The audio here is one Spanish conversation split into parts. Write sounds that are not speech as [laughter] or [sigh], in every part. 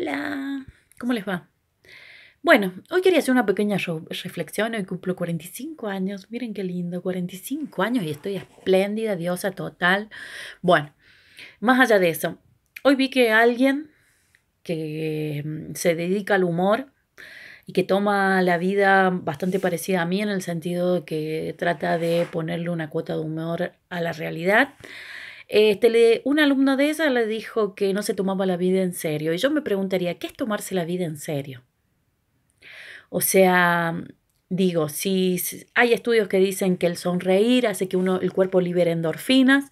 Hola, ¿cómo les va? Bueno, hoy quería hacer una pequeña reflexión. Hoy cumplo 45 años. Miren qué lindo, 45 años y estoy espléndida, diosa total. Bueno, más allá de eso, hoy vi que alguien que mm, se dedica al humor y que toma la vida bastante parecida a mí en el sentido de que trata de ponerle una cuota de humor a la realidad, este, le, un alumno de ella le dijo que no se tomaba la vida en serio. Y yo me preguntaría, ¿qué es tomarse la vida en serio? O sea, digo, si hay estudios que dicen que el sonreír hace que uno, el cuerpo libere endorfinas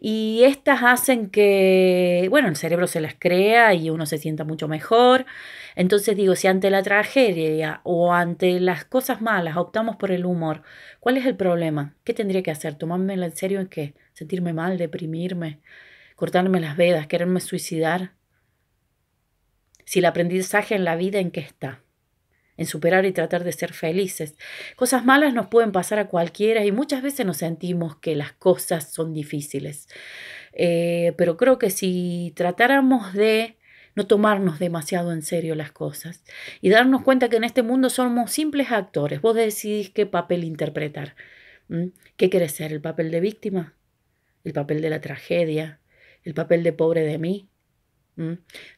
y estas hacen que, bueno, el cerebro se las crea y uno se sienta mucho mejor. Entonces digo, si ante la tragedia o ante las cosas malas optamos por el humor, ¿cuál es el problema? ¿Qué tendría que hacer? ¿Tomármelo en serio en qué? sentirme mal, deprimirme, cortarme las vedas, quererme suicidar. Si el aprendizaje en la vida en qué está, en superar y tratar de ser felices. Cosas malas nos pueden pasar a cualquiera y muchas veces nos sentimos que las cosas son difíciles. Eh, pero creo que si tratáramos de no tomarnos demasiado en serio las cosas y darnos cuenta que en este mundo somos simples actores. Vos decidís qué papel interpretar. ¿Qué querés ser? ¿El papel de víctima? el papel de la tragedia, el papel de pobre de mí.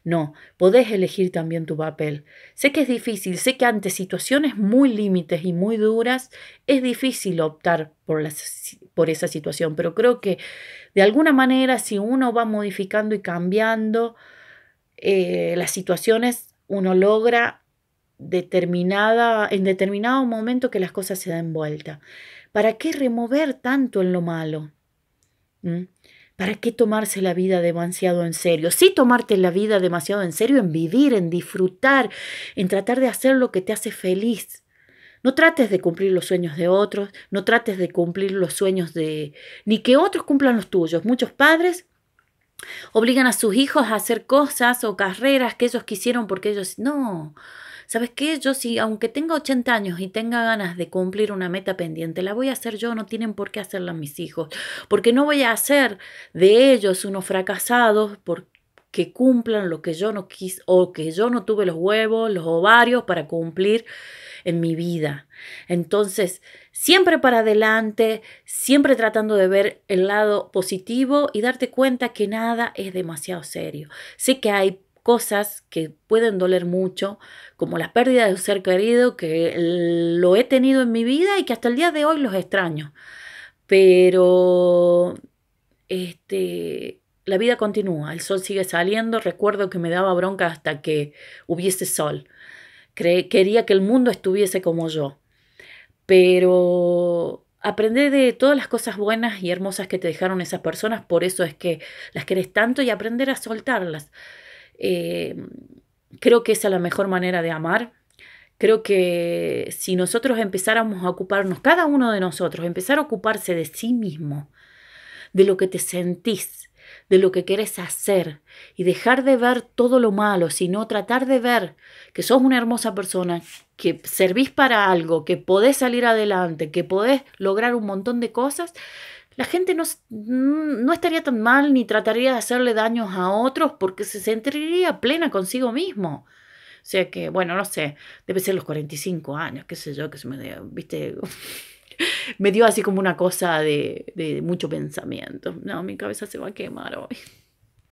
No, podés elegir también tu papel. Sé que es difícil, sé que ante situaciones muy límites y muy duras es difícil optar por, las, por esa situación, pero creo que de alguna manera si uno va modificando y cambiando eh, las situaciones, uno logra determinada, en determinado momento que las cosas se dan vuelta. ¿Para qué remover tanto en lo malo? ¿Para qué tomarse la vida demasiado en serio? Sí tomarte la vida demasiado en serio, en vivir, en disfrutar, en tratar de hacer lo que te hace feliz. No trates de cumplir los sueños de otros, no trates de cumplir los sueños de... ni que otros cumplan los tuyos. Muchos padres obligan a sus hijos a hacer cosas o carreras que ellos quisieron porque ellos... No, ¿sabes qué? Yo si, aunque tenga 80 años y tenga ganas de cumplir una meta pendiente, la voy a hacer yo, no tienen por qué hacerla mis hijos, porque no voy a hacer de ellos unos fracasados porque cumplan lo que yo no quise o que yo no tuve los huevos, los ovarios para cumplir en mi vida. Entonces, siempre para adelante, siempre tratando de ver el lado positivo y darte cuenta que nada es demasiado serio. Sé que hay cosas que pueden doler mucho, como las pérdidas de un ser querido que lo he tenido en mi vida y que hasta el día de hoy los extraño. Pero este, la vida continúa, el sol sigue saliendo, recuerdo que me daba bronca hasta que hubiese sol. quería que el mundo estuviese como yo. Pero aprende de todas las cosas buenas y hermosas que te dejaron esas personas, por eso es que las querés tanto y aprender a soltarlas. Eh, creo que esa es la mejor manera de amar. Creo que si nosotros empezáramos a ocuparnos, cada uno de nosotros, empezar a ocuparse de sí mismo, de lo que te sentís, de lo que querés hacer y dejar de ver todo lo malo, sino tratar de ver que sos una hermosa persona, que servís para algo, que podés salir adelante, que podés lograr un montón de cosas, la gente no, no estaría tan mal ni trataría de hacerle daños a otros porque se sentiría plena consigo mismo. O sea que, bueno, no sé, debe ser los 45 años, qué sé yo, que se me dio, viste, [laughs] me dio así como una cosa de, de mucho pensamiento. No, mi cabeza se va a quemar hoy.